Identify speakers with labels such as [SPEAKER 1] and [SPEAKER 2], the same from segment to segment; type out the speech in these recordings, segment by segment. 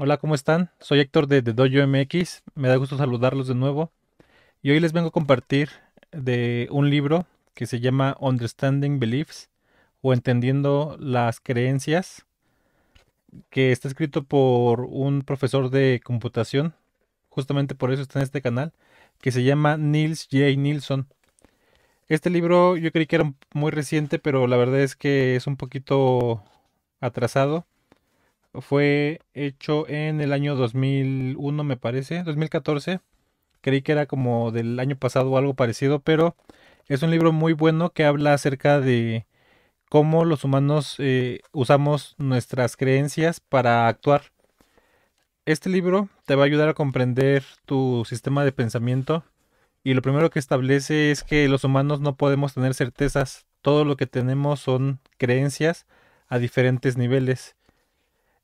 [SPEAKER 1] Hola, ¿cómo están? Soy Héctor de, The Dojo MX. Me da gusto saludarlos de nuevo. Y hoy les vengo a compartir de un libro que se llama Understanding Beliefs o Entendiendo las Creencias, que está escrito por un profesor de computación, justamente por eso está en este canal, que se llama Nils J. Nilsson. Este libro yo creí que era muy reciente, pero la verdad es que es un poquito atrasado fue hecho en el año 2001, me parece, 2014. Creí que era como del año pasado o algo parecido, pero es un libro muy bueno que habla acerca de cómo los humanos eh, usamos nuestras creencias para actuar. Este libro te va a ayudar a comprender tu sistema de pensamiento y lo primero que establece es que los humanos no podemos tener certezas, todo lo que tenemos son creencias a diferentes niveles.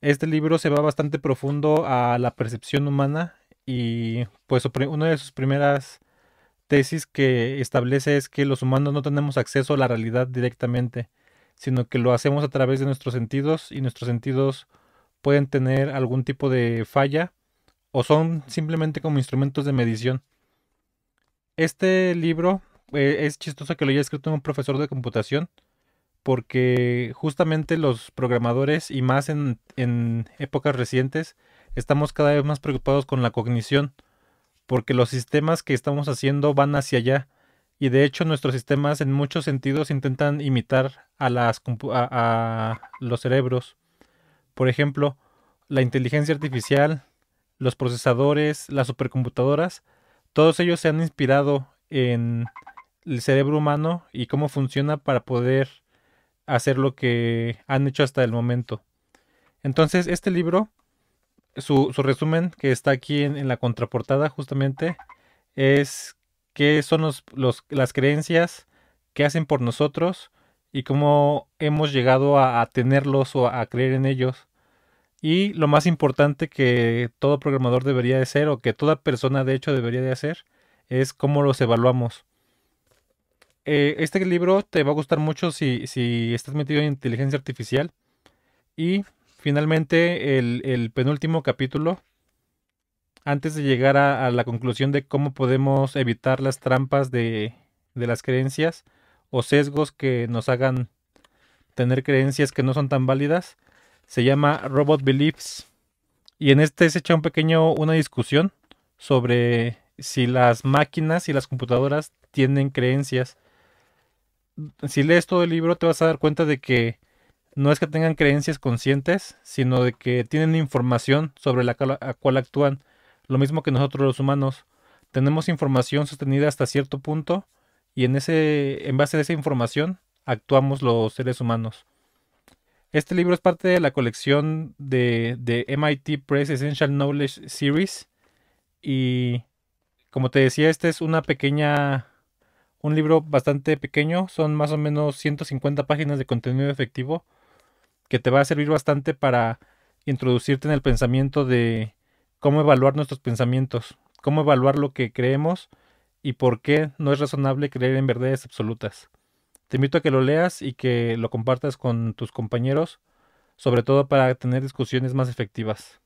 [SPEAKER 1] Este libro se va bastante profundo a la percepción humana y pues una de sus primeras tesis que establece es que los humanos no tenemos acceso a la realidad directamente, sino que lo hacemos a través de nuestros sentidos y nuestros sentidos pueden tener algún tipo de falla o son simplemente como instrumentos de medición. Este libro eh, es chistoso que lo haya escrito un profesor de computación, porque justamente los programadores y más en, épocas recientes estamos cada vez más preocupados con la cognición, porque los sistemas que estamos haciendo van hacia allá. Y de hecho nuestros sistemas en muchos sentidos intentan imitar a, las, a los cerebros. Por ejemplo, la inteligencia artificial, los procesadores, las supercomputadoras, todos ellos se han inspirado en el cerebro humano y cómo funciona para poder hacer lo que han hecho hasta el momento. Entonces, este libro, su, su resumen que está aquí en, la contraportada justamente, es qué son las creencias que hacen por nosotros y cómo hemos llegado a, tenerlos o a, creer en ellos. Y lo más importante que todo programador debería de ser o que toda persona de hecho debería de hacer es cómo los evaluamos. Eh, este libro te va a gustar mucho si, estás metido en inteligencia artificial. Y finalmente el, penúltimo capítulo, antes de llegar a, la conclusión de cómo podemos evitar las trampas de, de las creencias o sesgos que nos hagan tener creencias que no son tan válidas, se llama Robot Beliefs. Y en este se echa un pequeño, una discusión sobre si las máquinas y las computadoras tienen creencias si lees todo el libro te vas a dar cuenta de que no es que tengan creencias conscientes, sino de que tienen información sobre la cual, actúan, lo mismo que nosotros los humanos. Tenemos información sostenida hasta cierto punto y en, ese, en base a esa información actuamos los seres humanos. Este libro es parte de la colección de, de MIT Press Essential Knowledge Series y como te decía, esta es una pequeña un libro bastante pequeño, son más o menos 150 páginas de contenido efectivo que te va a servir bastante para introducirte en el pensamiento de cómo evaluar nuestros pensamientos, cómo evaluar lo que creemos y por qué no es razonable creer en verdades absolutas. Te invito a que lo leas y que lo compartas con tus compañeros, sobre todo para tener discusiones más efectivas.